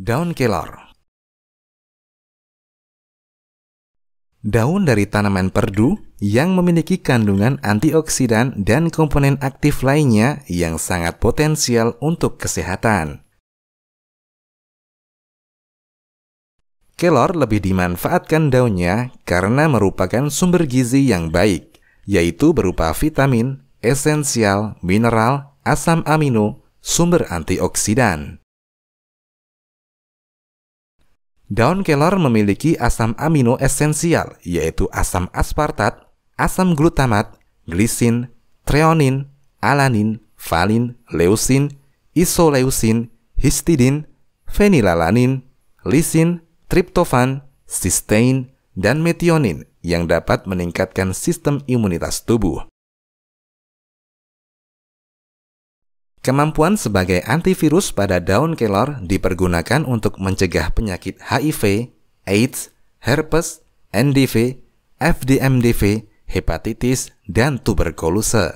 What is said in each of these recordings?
Daun kelor Daun dari tanaman perdu yang memiliki kandungan antioksidan dan komponen aktif lainnya yang sangat potensial untuk kesehatan. Kelor lebih dimanfaatkan daunnya karena merupakan sumber gizi yang baik, yaitu berupa vitamin, esensial, mineral, asam amino, sumber antioksidan. Daun kelor memiliki asam amino esensial yaitu asam aspartat, asam glutamat, glisin, treonin, alanin, valin, leusin, isoleusin, histidin, fenilalanin, lisin, triptofan, sistein, dan metionin yang dapat meningkatkan sistem imunitas tubuh. Kemampuan sebagai antivirus pada daun kelor dipergunakan untuk mencegah penyakit HIV, AIDS, herpes, NDV, FDMDV, hepatitis, dan tuberkulose.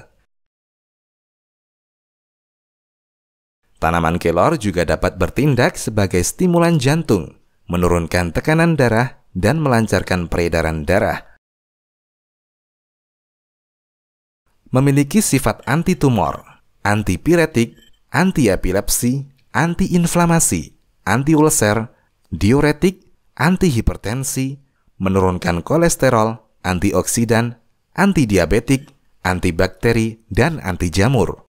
Tanaman kelor juga dapat bertindak sebagai stimulan jantung, menurunkan tekanan darah, dan melancarkan peredaran darah. Memiliki sifat antitumor antipiretik, antiepilepsi, antiinflamasi, antiulser, diuretik, antihipertensi, menurunkan kolesterol, antioksidan, antidiabetik, antibakteri, dan anti jamur.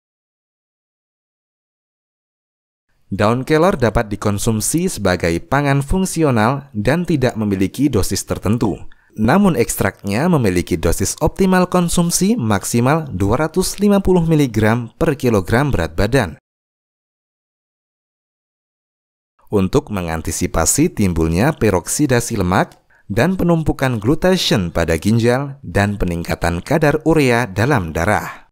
Daun kelor dapat dikonsumsi sebagai pangan fungsional dan tidak memiliki dosis tertentu, namun ekstraknya memiliki dosis optimal konsumsi maksimal 250 mg per kilogram berat badan. Untuk mengantisipasi timbulnya peroksidasi lemak dan penumpukan glutation pada ginjal dan peningkatan kadar urea dalam darah.